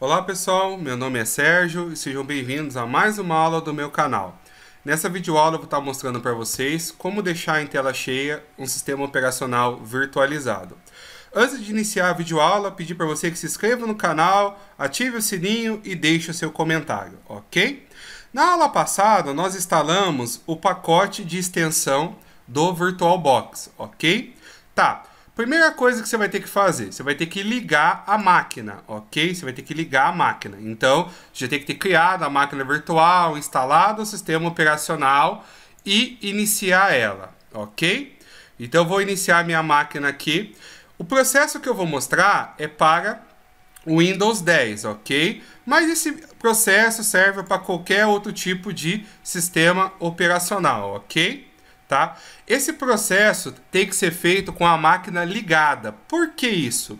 Olá pessoal, meu nome é Sérgio e sejam bem-vindos a mais uma aula do meu canal. Nessa videoaula eu vou estar mostrando para vocês como deixar em tela cheia um sistema operacional virtualizado. Antes de iniciar a videoaula, pedir para você que se inscreva no canal, ative o sininho e deixe o seu comentário, ok? Na aula passada nós instalamos o pacote de extensão do VirtualBox, ok? Tá, Primeira coisa que você vai ter que fazer, você vai ter que ligar a máquina, ok? Você vai ter que ligar a máquina. Então, você tem que ter criado a máquina virtual, instalado o sistema operacional e iniciar ela, ok? Então, eu vou iniciar minha máquina aqui. O processo que eu vou mostrar é para o Windows 10, ok? Mas esse processo serve para qualquer outro tipo de sistema operacional, ok? tá? Esse processo tem que ser feito com a máquina ligada. Por que isso?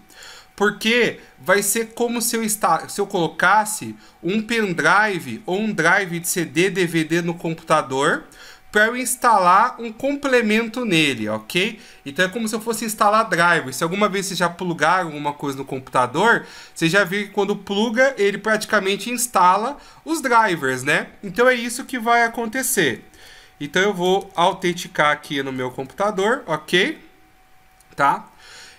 Porque vai ser como se eu, está, se eu colocasse um pendrive ou um drive de CD, DVD no computador para eu instalar um complemento nele, ok? Então é como se eu fosse instalar driver. Se alguma vez você já plugar alguma coisa no computador, você já viu que quando pluga, ele praticamente instala os drivers, né? Então é isso que vai acontecer. Então eu vou autenticar aqui no meu computador, ok? Tá?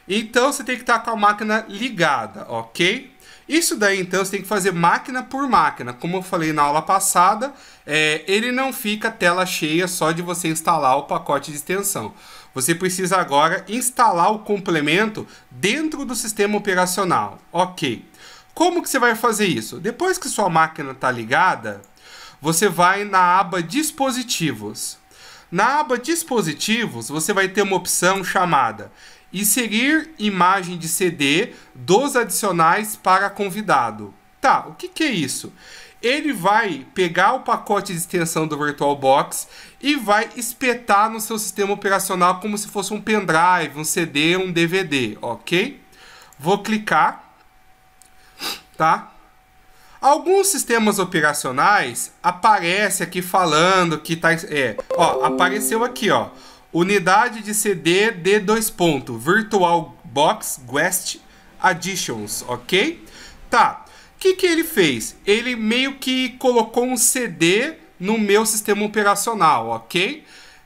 Então você tem que estar com a máquina ligada, ok? Isso daí então você tem que fazer máquina por máquina. Como eu falei na aula passada, é, ele não fica tela cheia só de você instalar o pacote de extensão. Você precisa agora instalar o complemento dentro do sistema operacional, ok? Como que você vai fazer isso? Depois que sua máquina está ligada, você vai na aba dispositivos. Na aba dispositivos, você vai ter uma opção chamada inserir imagem de CD dos adicionais para convidado. Tá, o que, que é isso? Ele vai pegar o pacote de extensão do VirtualBox e vai espetar no seu sistema operacional como se fosse um pendrive, um CD, um DVD, ok? Vou clicar, tá? Alguns sistemas operacionais aparece aqui falando que tá é, ó, apareceu aqui, ó, unidade de CD de dois pontos Virtual Box Guest Additions, OK? Tá. O que que ele fez? Ele meio que colocou um CD no meu sistema operacional, OK?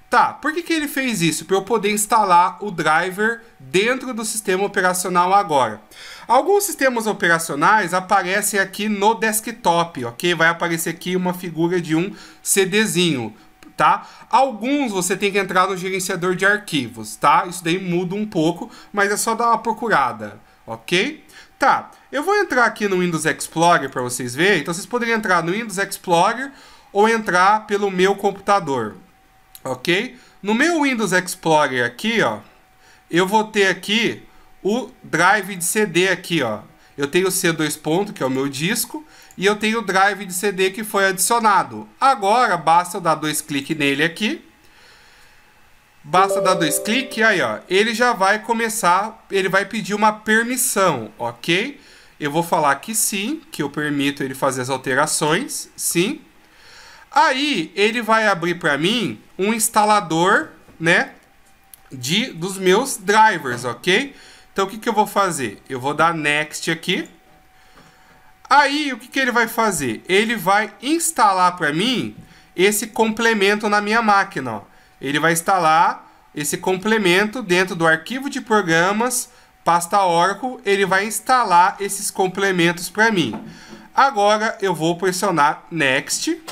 Tá, por que, que ele fez isso? Para eu poder instalar o driver dentro do sistema operacional agora. Alguns sistemas operacionais aparecem aqui no desktop, ok? Vai aparecer aqui uma figura de um CDzinho, tá? Alguns você tem que entrar no gerenciador de arquivos, tá? Isso daí muda um pouco, mas é só dar uma procurada, ok? Tá, eu vou entrar aqui no Windows Explorer para vocês verem. Então vocês poderiam entrar no Windows Explorer ou entrar pelo meu computador, ok? No meu Windows Explorer aqui, ó, eu vou ter aqui o drive de CD aqui, ó. Eu tenho o C2 ponto, que é o meu disco, e eu tenho o drive de CD que foi adicionado. Agora basta eu dar dois cliques nele aqui. Basta dar dois cliques, aí ó, ele já vai começar, ele vai pedir uma permissão, ok? Eu vou falar que sim, que eu permito ele fazer as alterações, sim. Aí ele vai abrir para mim um instalador, né, de dos meus drivers, ok? Então o que, que eu vou fazer? Eu vou dar next aqui. Aí o que, que ele vai fazer? Ele vai instalar para mim esse complemento na minha máquina. Ó. Ele vai instalar esse complemento dentro do arquivo de programas, pasta Oracle. Ele vai instalar esses complementos para mim. Agora eu vou pressionar next.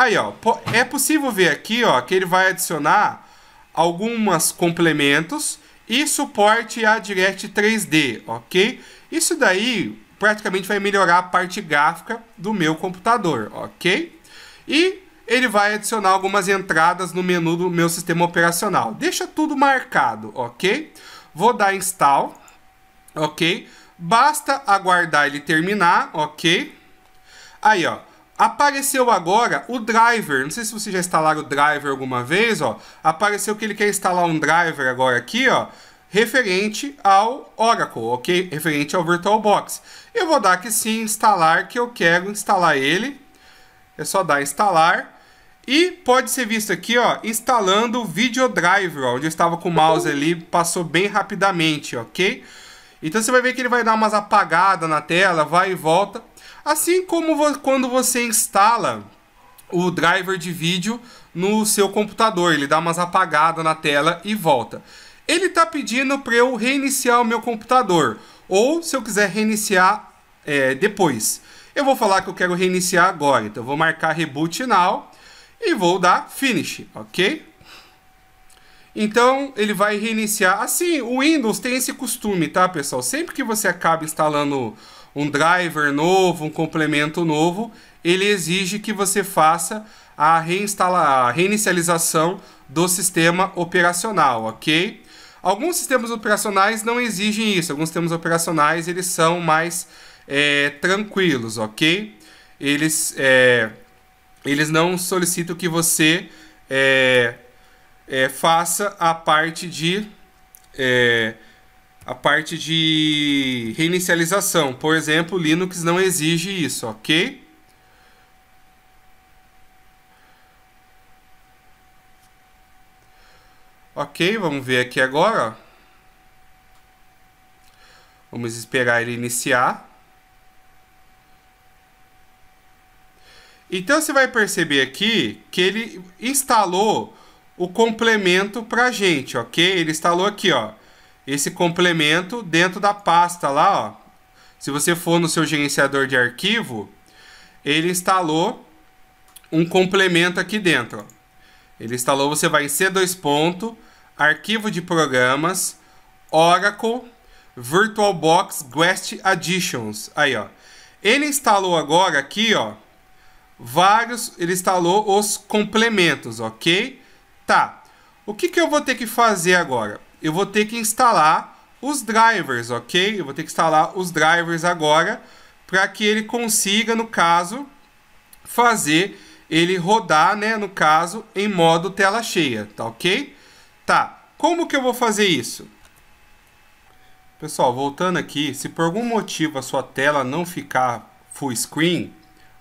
Aí, ó, é possível ver aqui, ó, que ele vai adicionar algumas complementos e suporte a Direct 3D, ok? Isso daí praticamente vai melhorar a parte gráfica do meu computador, ok? E ele vai adicionar algumas entradas no menu do meu sistema operacional. Deixa tudo marcado, ok? Vou dar install, ok? Basta aguardar ele terminar, ok? Aí, ó, Apareceu agora o driver. Não sei se vocês já instalaram o driver alguma vez, ó. Apareceu que ele quer instalar um driver agora aqui, ó, referente ao Oracle, OK? Referente ao VirtualBox. Eu vou dar que sim instalar que eu quero instalar ele. É só dar instalar. E pode ser visto aqui, ó, instalando o Video Driver, ó, onde eu estava com o mouse ali, passou bem rapidamente, ok? Então você vai ver que ele vai dar umas apagadas na tela, vai e volta. Assim como vo quando você instala o driver de vídeo no seu computador, ele dá umas apagadas na tela e volta. Ele está pedindo para eu reiniciar o meu computador, ou se eu quiser reiniciar é, depois. Eu vou falar que eu quero reiniciar agora, então vou marcar Reboot Now e vou dar Finish, ok? Então ele vai reiniciar. Assim, o Windows tem esse costume, tá, pessoal? Sempre que você acaba instalando um driver novo, um complemento novo, ele exige que você faça a, reinstala, a reinicialização do sistema operacional, ok? Alguns sistemas operacionais não exigem isso, alguns sistemas operacionais eles são mais é, tranquilos, ok? Eles, é, eles não solicitam que você é, é faça a parte de é, a parte de reinicialização. Por exemplo, Linux não exige isso, ok? Ok, vamos ver aqui agora. Vamos esperar ele iniciar. Então você vai perceber aqui que ele instalou o complemento para gente, ok? Ele instalou aqui, ó esse complemento dentro da pasta lá, ó. Se você for no seu gerenciador de arquivo, ele instalou um complemento aqui dentro. Ó. Ele instalou, você vai em C2 ponto, arquivo de programas, Oracle, VirtualBox Guest Additions. Aí, ó. Ele instalou agora aqui, ó, vários, ele instalou os complementos, OK? Tá. O que que eu vou ter que fazer agora? eu vou ter que instalar os drivers, ok? Eu vou ter que instalar os drivers agora para que ele consiga, no caso, fazer ele rodar, né, no caso, em modo tela cheia, tá ok? Tá, como que eu vou fazer isso? Pessoal, voltando aqui, se por algum motivo a sua tela não ficar full screen,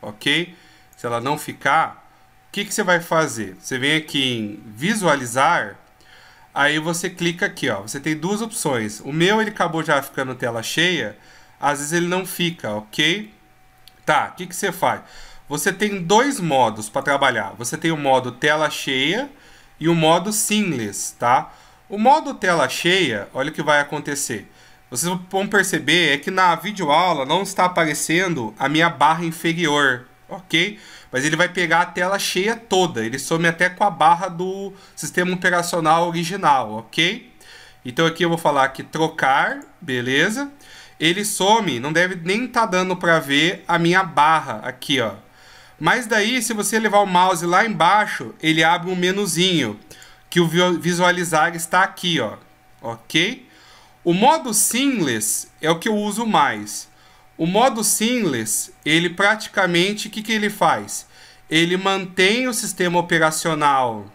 ok? Se ela não ficar, o que, que você vai fazer? Você vem aqui em visualizar, Aí você clica aqui, ó. Você tem duas opções. O meu ele acabou já ficando tela cheia. Às vezes ele não fica, ok? Tá, o que, que você faz? Você tem dois modos para trabalhar. Você tem o modo tela cheia e o modo singles, tá? O modo tela cheia, olha o que vai acontecer. Vocês vão perceber é que na videoaula não está aparecendo a minha barra inferior, ok? mas ele vai pegar a tela cheia toda, ele some até com a barra do sistema operacional original, ok? Então aqui eu vou falar que trocar, beleza? Ele some, não deve nem estar tá dando para ver a minha barra aqui, ó. Mas daí, se você levar o mouse lá embaixo, ele abre um menuzinho, que o visualizar está aqui, ó, ok? O modo seamless é o que eu uso mais. O modo seamless, ele praticamente, o que, que ele faz? Ele mantém o sistema operacional,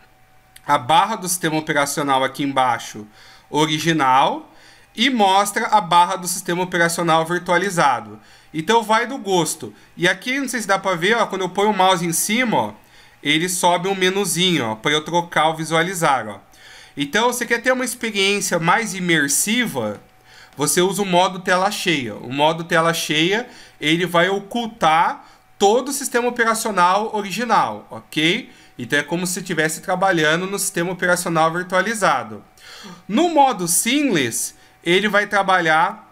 a barra do sistema operacional aqui embaixo, original, e mostra a barra do sistema operacional virtualizado. Então vai do gosto. E aqui, não sei se dá para ver, ó, quando eu ponho o mouse em cima, ó, ele sobe um menuzinho para eu trocar o visualizar. Ó. Então, você quer ter uma experiência mais imersiva, você usa o modo tela cheia. O modo tela cheia, ele vai ocultar todo o sistema operacional original, ok? Então é como se estivesse trabalhando no sistema operacional virtualizado. No modo seamless, ele vai trabalhar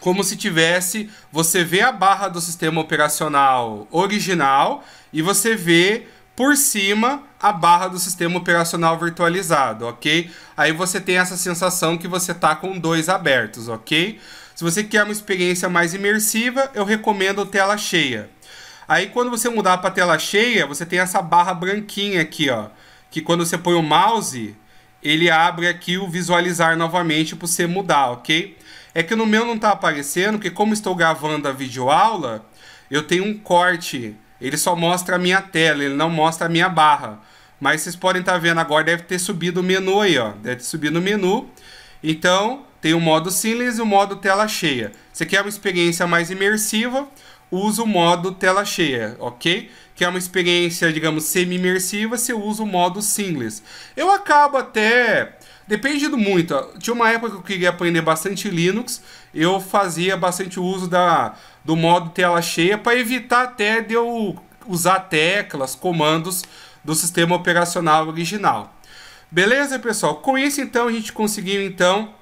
como se tivesse você vê a barra do sistema operacional original e você vê por cima a barra do sistema operacional virtualizado, ok? Aí você tem essa sensação que você está com dois abertos, ok? Se você quer uma experiência mais imersiva, eu recomendo tela cheia. Aí quando você mudar para tela cheia, você tem essa barra branquinha aqui, ó, que quando você põe o mouse, ele abre aqui o visualizar novamente para você mudar, ok? É que no meu não está aparecendo, porque como estou gravando a videoaula, eu tenho um corte ele só mostra a minha tela, ele não mostra a minha barra. Mas vocês podem estar tá vendo agora, deve ter subido o menu aí, ó. Deve ter subido o menu. Então, tem o modo simples, e o modo tela cheia. Você quer é uma experiência mais imersiva, usa o modo tela cheia, ok? Que é uma experiência, digamos, semi-imersiva, você usa o modo simples. Eu acabo até... Depende do muito. Tinha uma época que eu queria aprender bastante Linux, eu fazia bastante uso da do modo tela cheia para evitar até de eu usar teclas, comandos do sistema operacional original. Beleza, pessoal? Com isso então a gente conseguiu então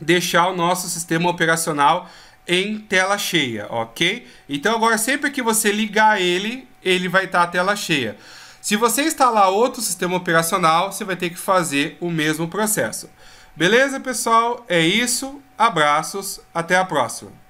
deixar o nosso sistema operacional em tela cheia, ok? Então agora sempre que você ligar ele, ele vai estar tá tela cheia. Se você instalar outro sistema operacional, você vai ter que fazer o mesmo processo. Beleza, pessoal? É isso. Abraços. Até a próxima.